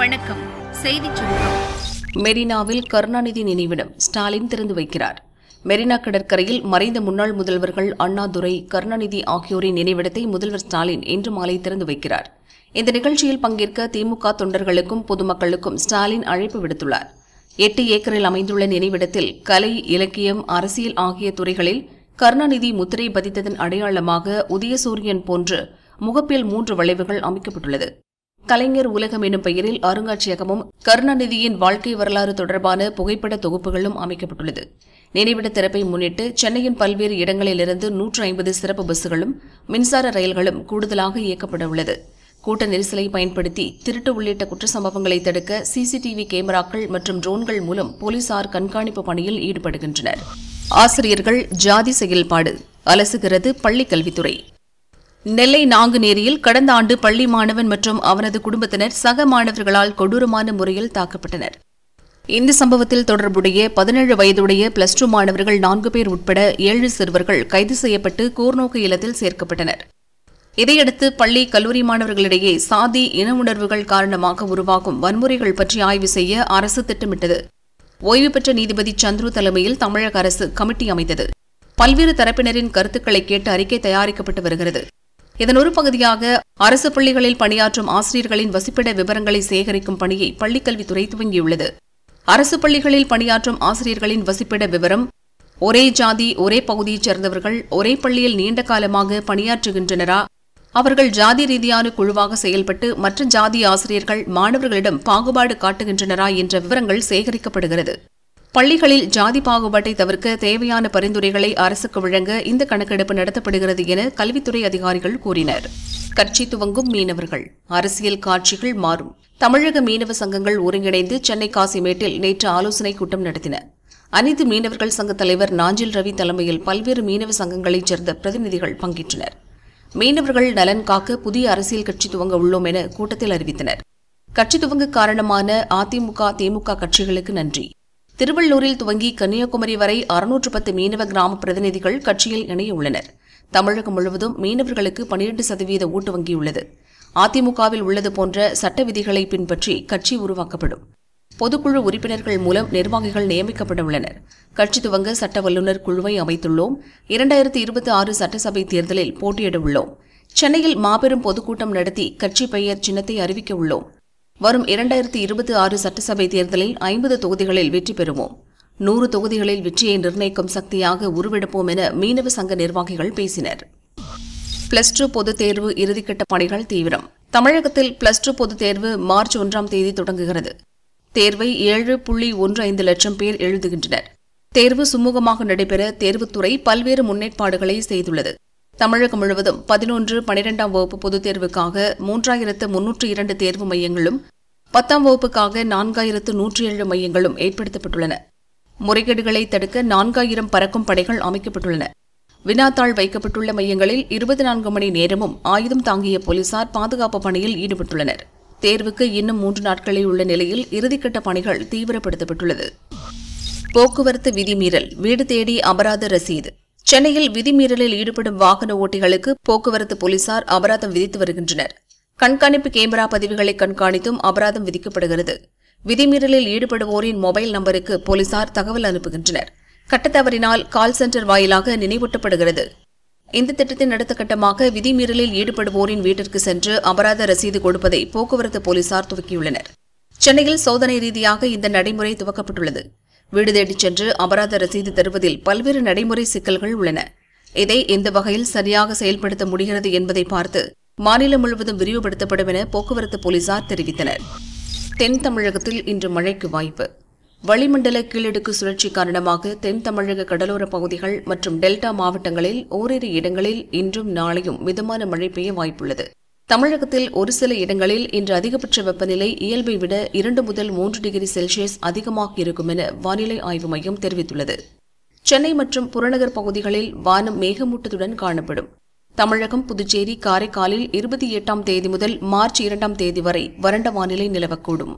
வணக்கம் செய்தி சுருக்கம் மெரினாவில் கருணாநிதி நினைவிடம் ஸ்டாலின் திறந்து வைக்கிறார் மெரினா கடற்கரையில் மறைந்த முன்னாள் முதல்வர்கள் அண்ணாதுரை கருணாநிதி ஆகியோரின் நினைவிடத்தை முதல்வர் ஸ்டாலின் இன்று மாலை திறந்து வைக்கிறார் இந்த நிகழ்ச்சியில் பங்கேற்க திமுக தொண்டர்களுக்கும் பொதுமக்களுக்கும் ஸ்டாலின் அழைப்பு விடுத்துள்ளார் எட்டு ஏக்கரில் அமைந்துள்ள நினைவிடத்தில் கலை இலக்கியம் அரசியல் ஆகிய துறைகளில் கருணாநிதி முத்திரை பதித்ததன் அடையாளமாக உதயசூரியன் போன்று முகப்பில் மூன்று வளைவுகள் அமைக்கப்பட்டுள்ளது கலைஞர் உலகம் என்னும் பெயரில் அருங்காட்சியகமும் கருணாநிதியின் வாழ்க்கை வரலாறு தொடர்பான புகைப்பட தொகுப்புகளும் அமைக்கப்பட்டுள்ளது நினைவிட திறப்பை முன்னிட்டு சென்னையின் பல்வேறு இடங்களிலிருந்து நூற்று ஐம்பது சிறப்பு பஸ்களும் மின்சார ரயில்களும் கூடுதலாக இயக்கப்பட உள்ளது கூட்ட நெரிசலை பயன்படுத்தி திருட்டு உள்ளிட்ட குற்ற சம்பவங்களை தடுக்க சிசிடிவி கேமராக்கள் மற்றும் ட்ரோன்கள் மூலம் போலீசார் கண்காணிப்பு பணியில் ஈடுபடுகின்றனர் ஆசிரியர்கள் ஜாதி செயல்பாடு அலசுகிறது பள்ளிக் கல்வித்துறை நெல்லை நாங்குநேரியில் கடந்த ஆண்டு பள்ளி மாணவன் மற்றும் அவனது குடும்பத்தினர் சக மாணவர்களால் கொடூரமான முறையில் தாக்கப்பட்டனர் இந்த சம்பவத்தில் தொடர்புடைய பதினேழு வயதுடைய பிளஸ் டூ மாணவர்கள் நான்கு பேர் உட்பட ஏழு சிறுவர்கள் கைது செய்யப்பட்டு கூர்நோக்கு இல்லத்தில் சேர்க்கப்பட்டனர் இதையடுத்து பள்ளி கல்லூரி மாணவர்களிடையே சாதி இன உணர்வுகள் காரணமாக உருவாகும் வன்முறைகள் பற்றி ஆய்வு செய்ய அரசு திட்டமிட்டது ஓய்வு பெற்ற நீதிபதி சந்துரு தலைமையில் தமிழக அரசு கமிட்டி அமைத்தது பல்வேறு தரப்பினரின் கருத்துக்களை கேட்டு அறிக்கை தயாரிக்கப்பட்டு வருகிறது இதன் ஒரு பகுதியாக அரசு பள்ளிகளில் பணியாற்றும் ஆசிரியர்களின் வசிப்பிட விவரங்களை சேகரிக்கும் பணியை பள்ளிக்கல்வித்துறை துவங்கியுள்ளது அரசு பள்ளிகளில் பணியாற்றும் ஆசிரியர்களின் வசிப்பிட விவரம் ஒரே ஜாதி ஒரே பகுதியைச் சேர்ந்தவர்கள் ஒரே பள்ளியில் நீண்ட காலமாக பணியாற்றுகின்றனரா அவர்கள் ஜாதி ரீதியான குழுவாக செயல்பட்டு மற்ற ஜாதி ஆசிரியர்கள் மாணவர்களிடம் பாகுபாடு காட்டுகின்றனரா என்ற விவரங்கள் சேகரிக்கப்படுகிறது பள்ளிகளில் ஜாதி பாகுபாட்டை தவிர்க்க தேவையான பரிந்துரைகளை அரசுக்கு வழங்க இந்த கணக்கெடுப்பு நடத்தப்படுகிறது என கல்வித்துறை அதிகாரிகள் கூறினர் கட்சி துவங்கும் மீனவர்கள் அரசியல் காட்சிகள் மாறும் தமிழக மீனவ சங்கங்கள் ஒருங்கிணைந்து சென்னை காசிமேட்டில் நேற்று ஆலோசனை கூட்டம் நடத்தின அனைத்து மீனவர்கள் சங்க தலைவர் நாஞ்சில் ரவி தலைமையில் பல்வேறு மீனவ சங்கங்களைச் சேர்ந்த பிரதிநிதிகள் பங்கேற்றனர் மீனவர்கள் நலன் காக்க புதிய அரசியல் கட்சி துவங்க உள்ளோம் என கூட்டத்தில் அறிவித்தனர் கட்சி துவங்க காரணமான அதிமுக திமுக கட்சிகளுக்கு நன்றி திருவள்ளூரில் துவங்கி கன்னியாகுமரி வரை அறுநூற்று பத்து மீனவ கிராம பிரதிநிதிகள் கட்சியில் இணையுள்ளனர் தமிழகம் முழுவதும் மீனவர்களுக்கு பனிரெண்டு சதவீத ஊட்டு வங்கியுள்ளது அதிமுகவில் உள்ளது போன்ற சட்ட விதிகளை பின்பற்றி கட்சி உருவாக்கப்படும் பொதுக்குழு உறுப்பினர்கள் மூலம் நிர்வாகிகள் நியமிக்கப்பட உள்ளனர் கட்சி துவங்க சட்ட வல்லுநர் குழுவை அமைத்துள்ளோம் இரண்டாயிரத்தி இருபத்தி ஆறு சட்டசபை தேர்தலில் போட்டியிட உள்ளோம் சென்னையில் மாபெரும் பொதுக்கூட்டம் நடத்தி கட்சி பெயர் சின்னத்தை அறிவிக்க உள்ளோம் வரும் இரண்டாயிரத்தி இருபத்தி ஆறு சட்டசபை தேர்தலில் ஐம்பது தொகுதிகளில் வெற்றி பெறுவோம் நூறு தொகுதிகளில் வெற்றியை நிர்ணயிக்கும் சக்தியாக உருவெடுப்போம் என மீனவ சங்க நிர்வாகிகள் பேசினர் பிளஸ் டூ பொதுத் தேர்வு இறுதிக்கட்ட பணிகள் தீவிரம் தமிழகத்தில் பிளஸ் டூ பொதுத் தேர்வு மார்ச் ஒன்றாம் தேதி தொடங்குகிறது தேர்வை ஏழு புள்ளி ஒன்று ஐந்து லட்சம் பேர் எழுதுகின்றனர் தேர்வு சுமூகமாக நடைபெற தேர்வுத்துறை பல்வேறு முன்னேற்பாடுகளை செய்துள்ளது தமிழகம் முழுவதும் பதினொன்று பனிரெண்டாம் வகுப்பு பொதுத் தேர்வுக்காக மூன்றாயிரத்து முன்னூற்று இரண்டு தேர்வு மையங்களும் பத்தாம் வகுப்புக்காக நான்காயிரத்து நூற்றி ஏழு மையங்களும் ஏற்படுத்தப்பட்டுள்ளன முறைகேடுகளை தடுக்க நான்காயிரம் பறக்கும் படைகள் அமைக்கப்பட்டுள்ளன வினாத்தாள் வைக்கப்பட்டுள்ள மையங்களில் இருபத்தி நான்கு மணி நேரமும் ஆயுதம் தாங்கிய போலீசார் பாதுகாப்பு பணியில் ஈடுபட்டுள்ளனர் தேர்வுக்கு இன்னும் மூன்று நாட்களில் உள்ள நிலையில் இறுதிக்கட்ட பணிகள் தீவிரப்படுத்தப்பட்டுள்ளது போக்குவரத்து விதிமீறல் வீடு தேடி அபராத ரசீது சென்னையில் விதிமீறலில் ஈடுபடும் வாகன ஓட்டிகளுக்கு போக்குவரத்து போலீசார் அபராதம் விதித்து வருகின்றனர் கண்காணிப்பு கேமரா பதிவுகளை கண்காணித்தும் அபராதம் விதிக்கப்படுகிறது விதிமீறலில் ஈடுபடுவோரின் மொபைல் நம்பருக்கு போலீசார் தகவல் அனுப்புகின்றனர் கட்டத்தவறினால் கால் சென்டர் வாயிலாக நினைவூட்டப்படுகிறது இந்த திட்டத்தின் அடுத்த கட்டமாக விதிமீறலில் ஈடுபடுவோரின் வீட்டிற்கு சென்று அபராத ரசீது கொடுப்பதை போக்குவரத்து போலீசார் துவக்கியுள்ளனர் சென்னையில் சோதனை ரீதியாக இந்த நடைமுறை துவக்கப்பட்டுள்ளது வீடு தேடிச் சென்று அபராத ரசீது தருவதில் பல்வேறு நடைமுறை சிக்கல்கள் உள்ளன இதை எந்த வகையில் சரியாக செயல்படுத்த முடிகிறது என்பதை பார்த்து மாநிலம் முழுவதும் விரிவுபடுத்தப்படும் என போக்குவரத்து போலீசார் தெரிவித்தனர் தென் தமிழகத்தில் இன்று மழைக்கு வாய்ப்பு வளிமண்டல கீழடுக்கு சுழற்சி காரணமாக தென் தமிழக கடலோர பகுதிகள் மற்றும் டெல்டா மாவட்டங்களில் ஓரிரு இடங்களில் இன்றும் நாளையும் மிதமான மழை பெய்ய வாய்ப்புள்ளது தமிழகத்தில் ஒரு சில இடங்களில் இன்று அதிகபட்ச வெப்பநிலை இயல்பை விட இரண்டு முதல் மூன்று டிகிரி செல்சியஸ் அதிகமாக இருக்கும் என வானிலை ஆய்வு மையம் தெரிவித்துள்ளது சென்னை மற்றும் புறநகர் பகுதிகளில் வானம் மேகமூட்டத்துடன் காணப்படும் தமிழகம் புதுச்சேரி காரைக்காலில் இருபத்தி எட்டாம் தேதி முதல் மார்ச் இரண்டாம் தேதி வரை வறண்ட வானிலை நிலவக்கூடும்